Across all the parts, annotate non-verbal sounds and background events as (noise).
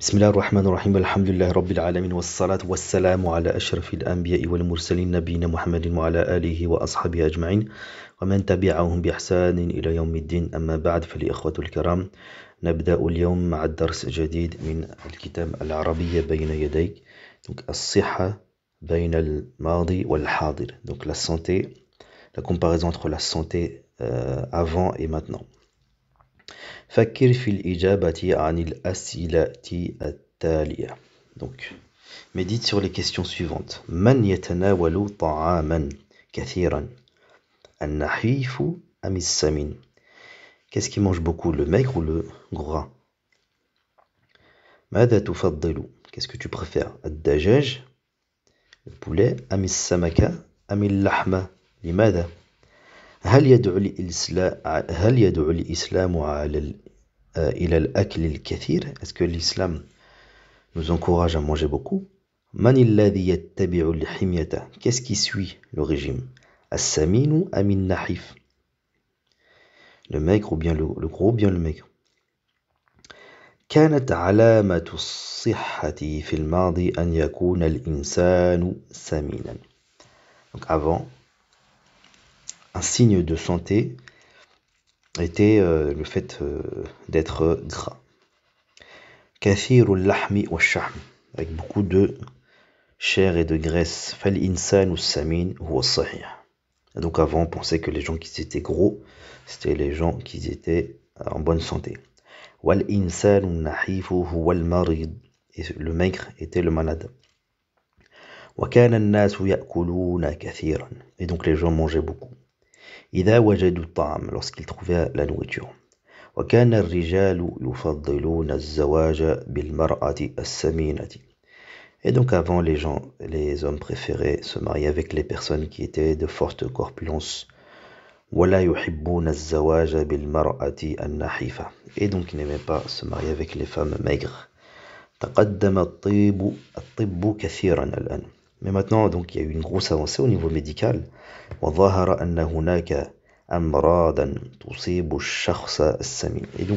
بسم الله الرحمن الرحيم الحمد لله رب العالمين والصلاة والسلام على أشرف الأنبياء والمرسلين نبينا محمد وعلى آله وأصحابه أجمعين ومن تبعهم بإحسان إلى يوم الدين أما بعد فالإخوة الكرام نبدأ اليوم مع الدرس الجديد من الكتاب العربية بين يديك الصحة بين الماضي والحاضر دونك لا santé لا كومباريزون entre la santé euh, avant et maintenant Fakir fi l'ijabati anil atalia. Donc Médite sur les questions suivantes. Man yatana walu ta'aman kathiran Anahifu amis samin Qu'est-ce qui mange beaucoup, le maigre ou le gras Mada tu Qu'est-ce que tu préfères Ad-dajaj Poulet Amis samaka Amis lahma Limada هل يدعو الإسلام هل يدعو الإسلام على إلى الأكل اسكو الاسلام que nous encourage à manger beaucoup? من الذي يتبع الحمية؟ Qu'est-ce qui suit le régime? السمين أم النحيف؟ Le maigre ou bien le, le gros ou bien le maigre? كانت علامة الصحة في الماضي أن يكون الإنسان سمينا. Donc avant, un signe de santé était euh, le fait euh, d'être gras. Kathirul lahmi wa avec beaucoup de chair et de graisse. Fal samin Donc avant, on pensait que les gens qui étaient gros, c'était les gens qui étaient en bonne santé. Wal nahifu Et le maigre était le malade. Et donc les gens mangeaient beaucoup. إذا وجدوا الطعام lorsqu'ils trouvaient la nourriture وكان الرجال يفضلون الزواج بالمرأة السمينة Et donc avant, les gens, les hommes préféraient se marier avec les personnes qui étaient de forte corpulence. ولا يحبون الزواج بالمرأة النحيفة. Et donc ils n'aimaient pas se marier avec les femmes maigres. تقدم الطب الطب كثيرا الآن. Mais maintenant, donc, il y a eu une grosse avancée au niveau médical. Et donc,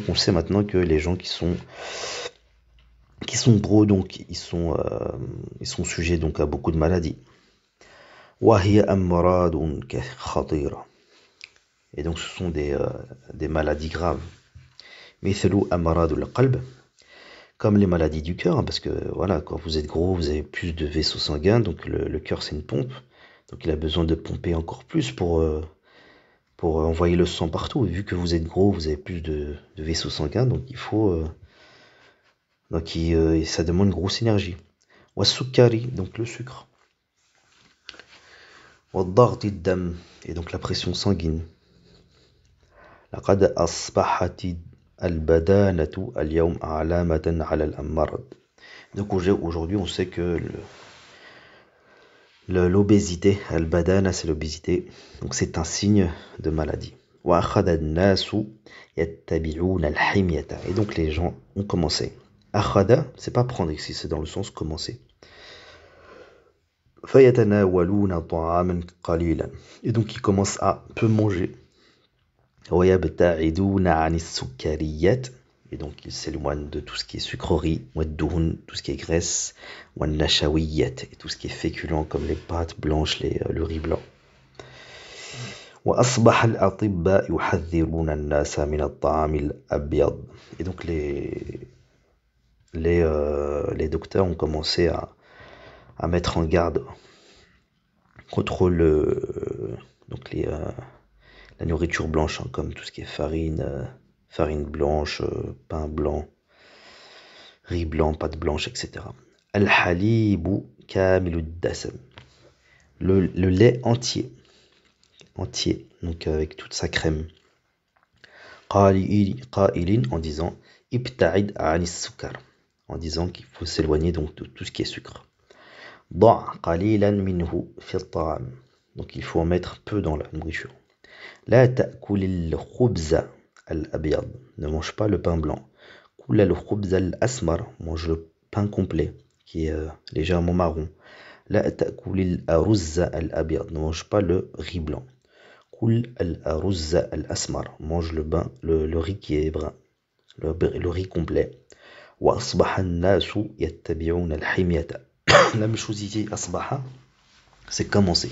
on sait maintenant que les gens qui sont qui sont gros, donc, ils sont, euh, ils sont sujets donc à beaucoup de maladies. Et donc, ce sont des, euh, des maladies graves les maladies du cœur, hein, parce que voilà, quand vous êtes gros, vous avez plus de vaisseaux sanguins, donc le, coeur cœur c'est une pompe, donc il a besoin de pomper encore plus pour, euh, pour euh, envoyer le sang partout. vu que vous êtes gros, vous avez plus de, vaisseaux sanguins, donc il faut. Euh, donc il, ça demande une grosse énergie. Wasukari, donc le sucre. dam, et donc la pression sanguine. l'a لقد أصبحت al اليوم علامة على Donc aujourd'hui, on sait que l'obésité, al c'est l'obésité. Donc c'est un signe de maladie. Et donc les gens ont commencé. Akhada, c'est pas prendre ici, c'est dans le sens commencer. Et donc ils commencent à peu manger. Et donc, il s'éloigne de tout ce qui est sucrerie, tout ce qui est graisse, et tout ce qui est féculent comme les pâtes blanches, euh, le riz blanc. Et donc, les, les, euh, les docteurs ont commencé à, mettre en garde contre le, donc les, euh, la nourriture blanche, hein, comme tout ce qui est farine, euh, farine blanche, euh, pain blanc, riz blanc, pâte blanche, etc. al kamilud Le, lait entier. Entier, donc avec toute sa crème. en disant Ibta'id anis En disant qu'il faut s'éloigner donc de tout ce qui est sucre. Donc il faut en mettre peu dans la nourriture. La ta'kulil khubza al-abyad. Ne mange pas le pain blanc. al khubza al-asmar. Mange le pain complet, qui est euh, légèrement marron. La ta'kulil aruzza al-abyad. Ne mange pas le riz blanc. Kul al al-asmar. Mange le, bain, le, riz qui est brun. Le, riz complet. Wa asbaha nasu yattabi'un al-himyata. (coughs) La chose ici, c'est commencer.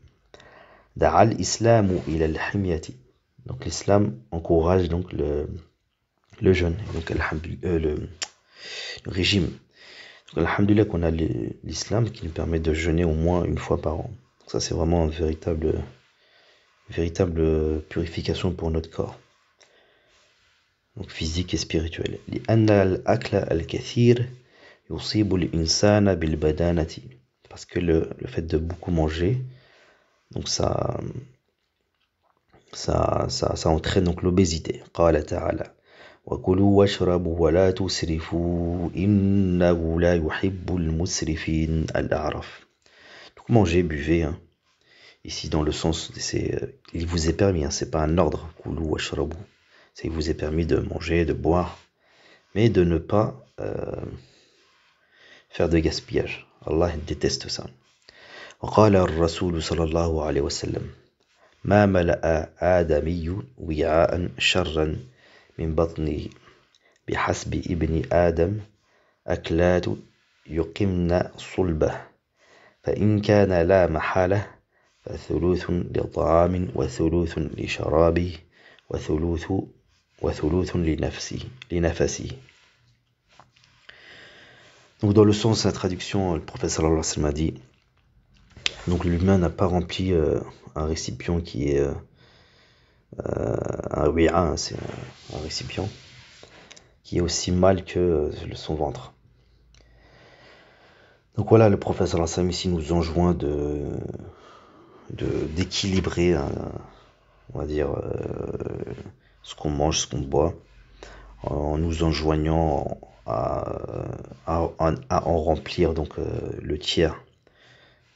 Da'al islam ou il al Donc l'islam encourage donc le, le jeûne, donc euh, le, régime. Donc qu'on a l'islam qui nous permet de jeûner au moins une fois par an. ça c'est vraiment une véritable, véritable purification pour notre corps. Donc physique et spirituel badanati Parce que le fait de beaucoup manger, donc ça, ça, ça, ça entraîne donc l'obésité. قال تعالى وكلوا واشربوا ولا تسرفوا إنه لا يحب المسرفين الأعرف Donc manger, buvez. Hein. Ici dans le sens, c'est, euh, il vous est permis, hein, c'est pas un ordre. Kulu washrabu. C'est il vous est permis de manger, de boire, mais de ne pas euh, faire de gaspillage. Allah déteste ça. وقال الرسول صلى الله عليه وسلم ما ملأ آدمي وعاء شرا من بطنه بحسب ابن آدم أكلات يقمن صلبه فإن كان لا محالة فثلوث لطعام وثلوث لشراب وثلوث وثلوث لنفسي لنفسي Donc dans le sens de la traduction, le professeur Allah a dit Donc l'humain n'a pas rempli euh, un récipient qui est... Euh, euh, un c'est un, récipient, qui est aussi mal que son ventre. Donc voilà, le professeur Lassam ici nous enjoint de d'équilibrer, on va dire, ce qu'on mange, ce qu'on boit, en nous enjoignant à, en remplir donc le tiers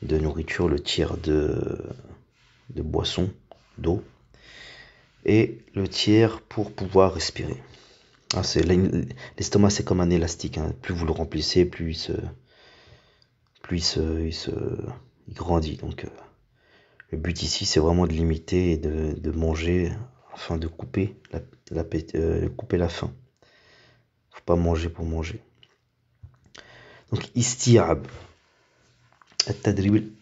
de nourriture, le tiers de, de boisson, d'eau, et le tiers pour pouvoir respirer. Ah, L'estomac, c'est comme un élastique. Hein. Plus vous le remplissez, plus il se, il se, grandit. Donc, euh, le but ici, c'est vraiment de limiter et de, manger afin de couper la, la euh, couper la faim. Faut pas manger pour manger. Donc, istiab, التدريب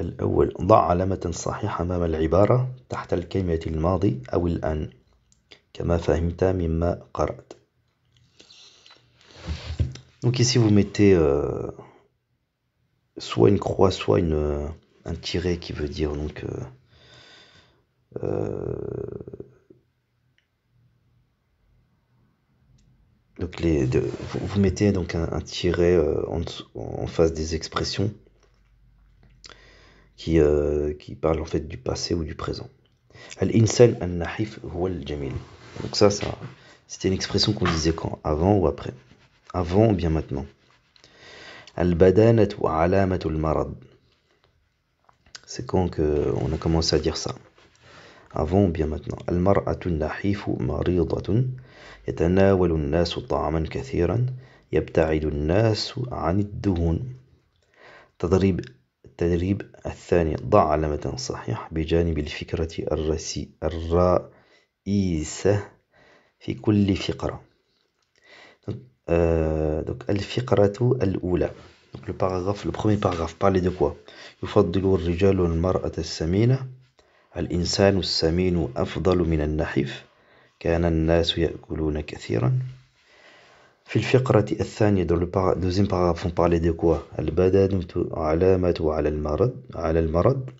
الأول ضع علامة صحيحة أمام العبارة تحت الكلمة الماضي أو الآن كما فهمت مما قرأت Donc ici vous mettez euh, soit une croix, soit une, un tiret qui veut dire donc euh, euh, donc les, de, vous, mettez donc un, un tiret euh, en, en face des expressions qui, euh, qui parle en fait du passé ou du présent. Al-insan al-nahif huwa al-jamil. Donc ça, ça c'était une expression qu'on disait quand Avant ou après Avant ou bien maintenant Al-badanat wa alamatul marad. C'est quand que on a commencé à dire ça avant ou bien maintenant. المرأة al-nasu ta'aman الناس طعاما al-nasu 'an عن الدهون Tadrib التدريب الثاني ضع علامة صحيح بجانب الفكرة الرئيسة في كل فقرة donc euh, الفقرة الأولى لو le paragraphe le premier paragraphe parlait de يفضل الرجال المرأة السمينة الإنسان السمين أفضل من النحيف كان الناس يأكلون كثيرا في الفقرة الثانية دو le deuxième paragraphe on parlait de quoi علامة على المرض على المرض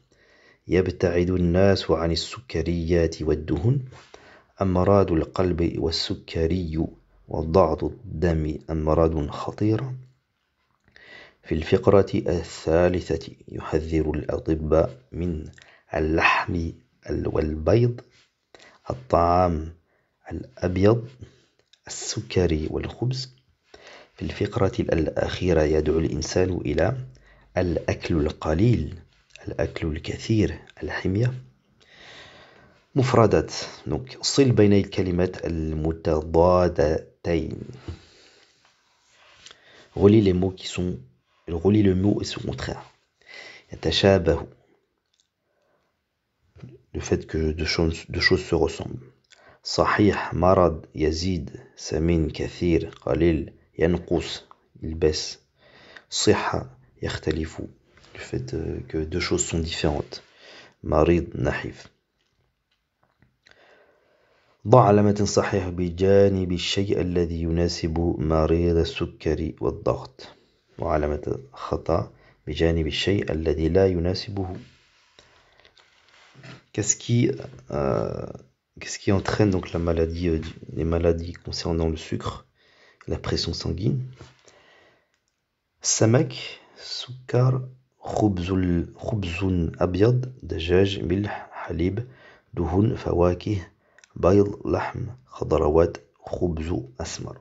يبتعد الناس عن السكريات والدهن أمراض القلب والسكري وضغط الدم أمراض خطيرة في الفقرة الثالثة يحذر الأطباء من اللحم والبيض الطعام الأبيض السكري والخبز في الفقرة الأخيرة يدعو الإنسان إلى الأكل القليل الأكل الكثير الحمية مفردات دونك صل بين الكلمات المتضادتين غلي لي مو qui sont relie le mot et son يتشابه le fait que deux choses, deux choses se ressemblent صحيح مرض يزيد سمين كثير قليل ينقص البس صحة يختلف le fait que deux choses sont différentes مريض نحيف ضع علامة صحيح بجانب الشيء الذي يناسب مريض السكري والضغط وعلامة خطأ بجانب الشيء الذي لا يناسبه كسكي ce quest ce qui entraîne donc la maladie, euh, les maladies concernant le sucre, la pression sanguine. Samak, Soukar, Khubzun Abyad, Dajaj, Milh, Halib, Duhun, Fawakih, Bayl, Lahm, Khadarawat, Khubzu, Asmar.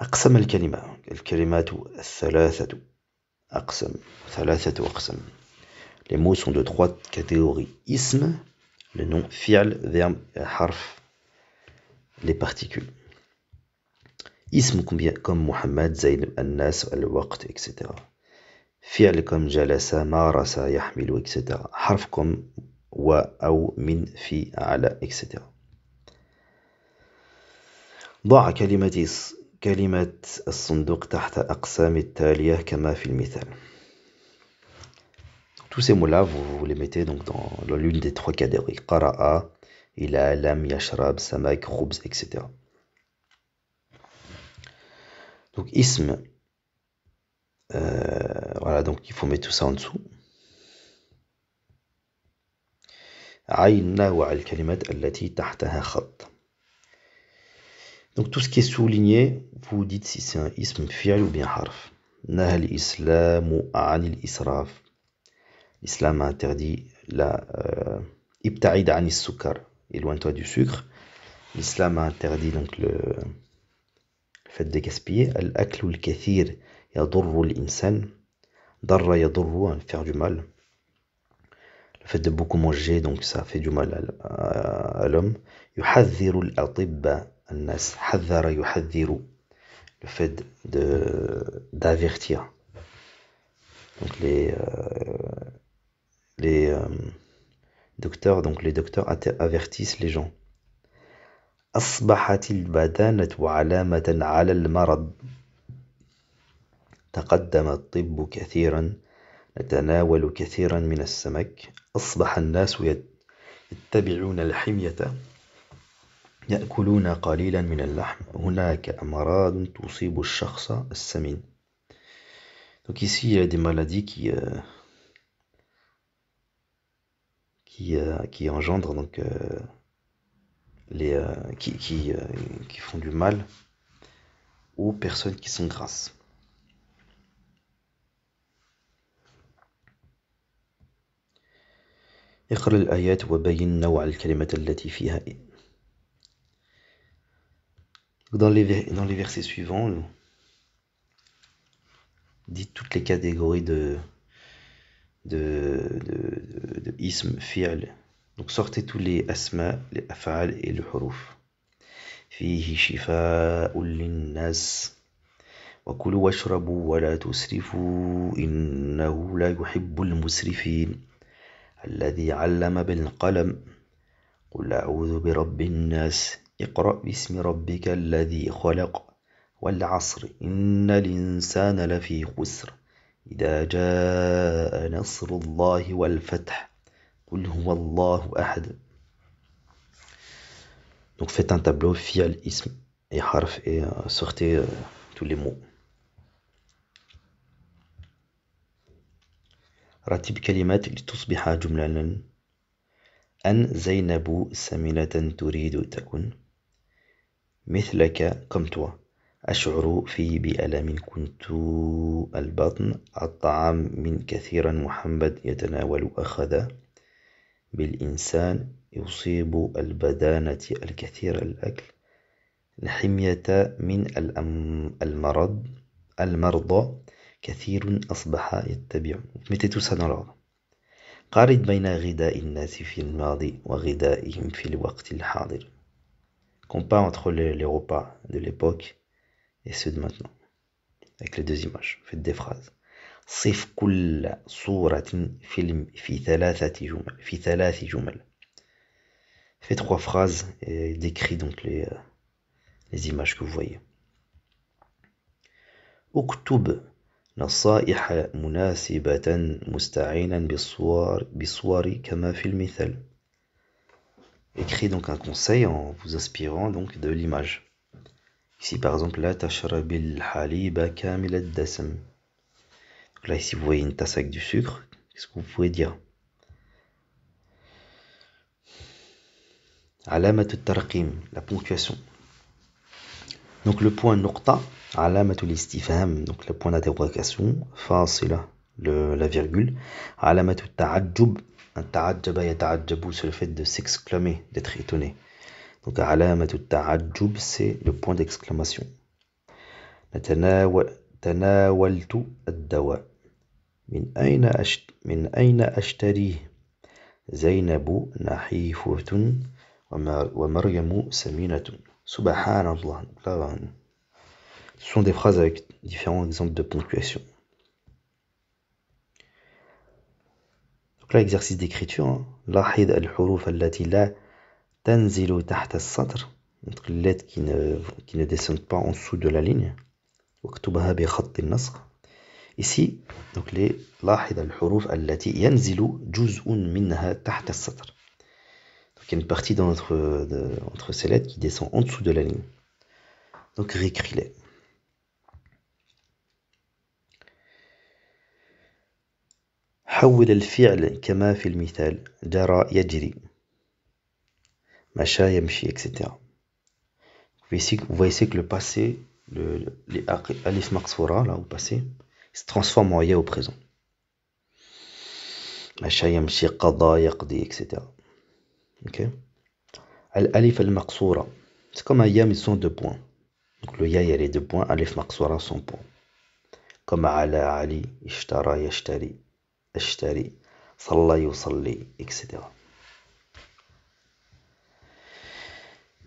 أقسم al الكلمات الثلاثة أقسم ثلاثة أقسم Les mots sont de trois catégories. Ism. le nom fial, verbe, harf, les particules. Ism comme Muhammad, Zayn, Annas, Al-Waqt, etc. Fial comme Jalasa, Marasa, Yahmilu, etc. Harf comme Wa, Aou, Min, Fi, Ala, etc. ضع كلمة كلمة الصندوق تحت أقسام التالية كما في المثال Tous ces mots-là, vous, les mettez donc dans, l'une des trois catégories. Qara'a, ila, lam, yashrab, samak, khubz, etc. Donc ism, euh, voilà, donc il faut mettre tout ça en dessous. Donc tout ce qui est souligné, vous dites si c'est un ism fial ou bien harf. islam ou anil israf l'islam a interdit la euh, ibtaïd anis sukar, éloigne-toi du sucre. L'islam a interdit donc le, fait de gaspiller. al le kethir, kathir yadurru l'insan. Darra yadurru, hein, faire du mal. Le fait de beaucoup manger, donc ça fait du mal à, l'homme. Yuhadhiru al al-nas. Hadhara Le fait de d'avertir. Donc les. Euh, les euh, docteurs, donc les docteurs avertissent les gens. أصبحت البدانة علامة على المرض. تقدم الطب كثيرا نتناول كثيرا من السمك أصبح الناس يتبعون الحمية يأكلون قليلا من اللحم هناك أمراض تصيب الشخص السمين Donc ici, il y a des maladies qui, euh, qui, euh, qui engendrent donc euh, les, euh, qui, qui, qui font du mal aux personnes qui sont grasses. Dans les, dans les versets suivants, dites toutes les catégories de, de, de, de ism, fi'l. Donc sortez tous les asma, les af'al et le huruf. فيه شفاء للناس وكلوا واشربوا ولا تسرفوا إنه لا يحب المسرفين الذي علم بالقلم قل أعوذ برب الناس اقرأ باسم ربك الذي خلق والعصر إن الإنسان لفي خسر إذا جاء نصر الله والفتح قل هو الله أحد دونك faites un tableau via l'ism et harf et euh, sortez euh, tous les mots. رتب كلمات لتصبح جملة أن زينب سمنة تريد تكن مثلك comme توا أشعر في بألم كنت البطن الطعام من كثيرا محمد يتناول أخذ بالإنسان يصيب البدانة الكثير الأكل الحمية من المرض المرضى كثير أصبح يتبع متى سنرى قارد بين غذاء الناس في الماضي وغذائهم في الوقت الحاضر Compare entre les repas de l'époque et ceux de maintenant. Avec les deux images, faites des phrases. صف كل صورة film في ثلاثة جمل في ثلاث جمل. Faites trois phrases et décris donc les, euh, les images que vous voyez. اكتب نصائح مناسبة مستعينا بالصور بالصور كما في المثال. Écris donc un conseil en vous inspirant donc de l'image. Ici, par exemple, la tashrabil haliba kamil dasam. Donc là, ici, vous voyez une tasse avec du sucre. Qu'est-ce que vous pouvez dire Alamat tarqim, la ponctuation. Donc le point nokta, alamat istifham, donc le point d'interrogation, là, la virgule. Alamat ta'ajjub, un et yata'ajjabu, c'est le fait de s'exclamer, d'être étonné. دونك علامة التعجب سي لو بوان ديكسكلاماسيون نتناول تناولت الدواء من أين أشت من أين أشتريه زينب نحيفة ومريم سمينة سبحان الله Ce sont des phrases avec différents exemples de ponctuation. Donc là, exercice d'écriture. al الحروف التي لا تنزل تحت السطر دوك كي ن... ني ديسون با اون سو دو لا لين واكتبها بخط النسخ ici دوك لي لاحظ الحروف التي ينزل جزء منها تحت السطر دوك une partie dans notre de, entre ces lettres qui descend en dessous de la ligne donc réécris les حول الفعل كما في المثال جرى يجري Macha Yamshi, etc. Vous voyez ici que le passé, le, Alif Maqsura, là, au passé, se transforme en Ya au présent. Macha Yamshi, Qada, Yaqdi, etc. Ok Al-Alif al maqsoura C'est comme un Ya, mais sont deux points. Donc le Ya, il y a les deux points. Alif maqsoura, son point. Comme Ala Ali, Ishtara, Yashtari, Ashtari, Salla, Yusalli, etc.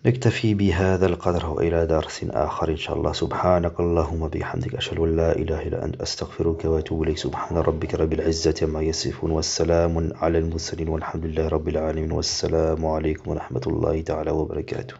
نكتفي بهذا القدر وإلى درس آخر إن شاء الله سبحانك اللهم بحمدك أشهد أن لا إله إلا أنت أستغفرك وأتوب إليك سبحان ربك رب العزة ما يصفون والسلام على المرسلين والحمد لله رب العالمين والسلام عليكم ورحمة الله تعالى وبركاته